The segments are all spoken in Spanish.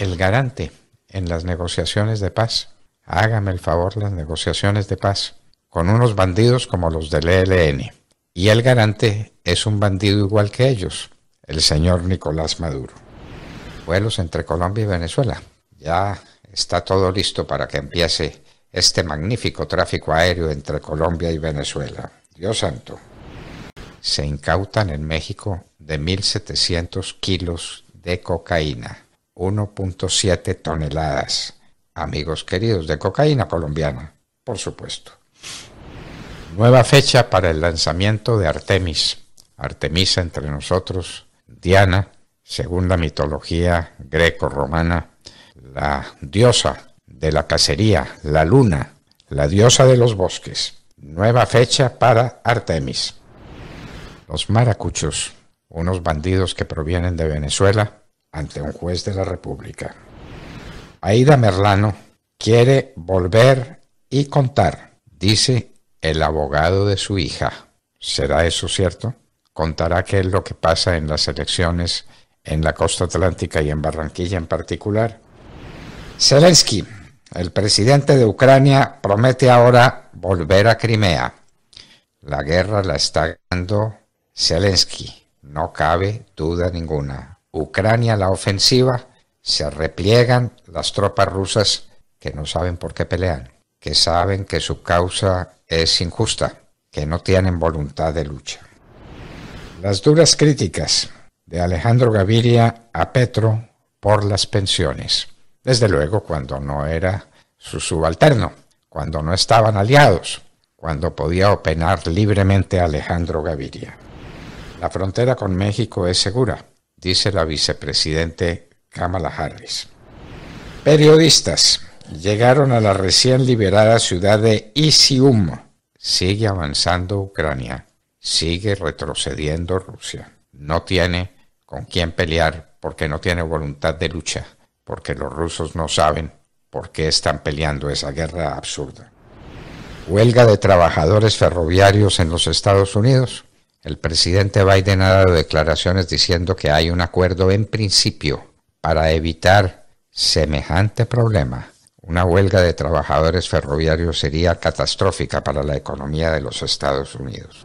el garante en las negociaciones de paz. Hágame el favor las negociaciones de paz con unos bandidos como los del ELN. Y el garante es un bandido igual que ellos, el señor Nicolás Maduro. Vuelos entre Colombia y Venezuela. Ya está todo listo para que empiece este magnífico tráfico aéreo entre Colombia y Venezuela. Dios santo. Se incautan en México de 1.700 kilos de cocaína. 1.7 toneladas, amigos queridos, de cocaína colombiana, por supuesto. Nueva fecha para el lanzamiento de Artemis. Artemisa entre nosotros, Diana, según la mitología greco-romana, la diosa de la cacería, la luna, la diosa de los bosques. Nueva fecha para Artemis. Los maracuchos, unos bandidos que provienen de Venezuela, ante un juez de la República. Aida Merlano quiere volver y contar, dice el abogado de su hija. ¿Será eso cierto? Contará qué es lo que pasa en las elecciones en la costa atlántica y en Barranquilla en particular. Zelensky, el presidente de Ucrania, promete ahora volver a Crimea. La guerra la está ganando Zelensky, no cabe duda ninguna. Ucrania la ofensiva, se repliegan las tropas rusas que no saben por qué pelean, que saben que su causa es injusta, que no tienen voluntad de lucha. Las duras críticas de Alejandro Gaviria a Petro por las pensiones, desde luego cuando no era su subalterno, cuando no estaban aliados, cuando podía opinar libremente Alejandro Gaviria. La frontera con México es segura, dice la vicepresidente Kamala Harris. Periodistas llegaron a la recién liberada ciudad de Isium. Sigue avanzando Ucrania, sigue retrocediendo Rusia. No tiene con quién pelear porque no tiene voluntad de lucha, porque los rusos no saben por qué están peleando esa guerra absurda. Huelga de trabajadores ferroviarios en los Estados Unidos. El presidente Biden ha dado declaraciones diciendo que hay un acuerdo en principio para evitar semejante problema. Una huelga de trabajadores ferroviarios sería catastrófica para la economía de los Estados Unidos.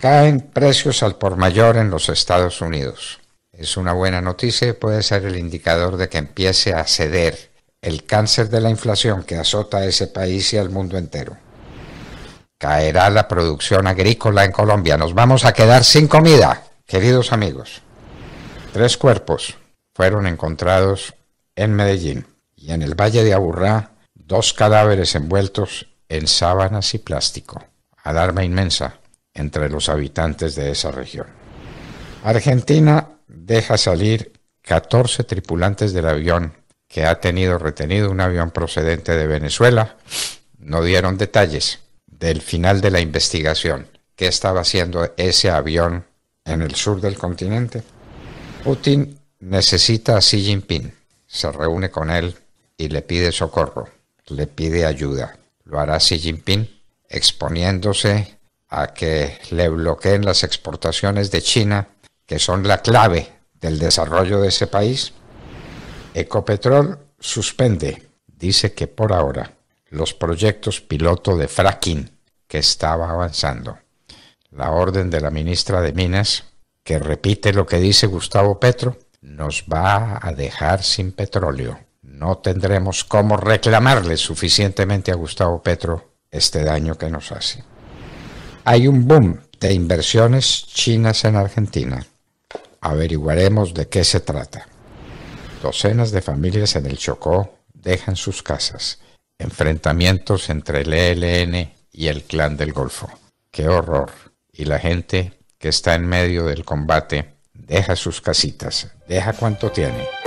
Caen precios al por mayor en los Estados Unidos. Es una buena noticia y puede ser el indicador de que empiece a ceder el cáncer de la inflación que azota a ese país y al mundo entero caerá la producción agrícola en Colombia. Nos vamos a quedar sin comida, queridos amigos. Tres cuerpos fueron encontrados en Medellín y en el Valle de Aburrá dos cadáveres envueltos en sábanas y plástico. Alarma inmensa entre los habitantes de esa región. Argentina deja salir 14 tripulantes del avión que ha tenido retenido un avión procedente de Venezuela. No dieron detalles del final de la investigación. ¿Qué estaba haciendo ese avión en el sur del continente? Putin necesita a Xi Jinping. Se reúne con él y le pide socorro, le pide ayuda. Lo hará Xi Jinping exponiéndose a que le bloqueen las exportaciones de China, que son la clave del desarrollo de ese país. Ecopetrol suspende, dice que por ahora los proyectos piloto de fracking que estaba avanzando. La orden de la ministra de Minas, que repite lo que dice Gustavo Petro, nos va a dejar sin petróleo. No tendremos cómo reclamarle suficientemente a Gustavo Petro este daño que nos hace. Hay un boom de inversiones chinas en Argentina. Averiguaremos de qué se trata. Docenas de familias en el Chocó dejan sus casas Enfrentamientos entre el ELN y el Clan del Golfo. ¡Qué horror! Y la gente que está en medio del combate deja sus casitas, deja cuanto tiene.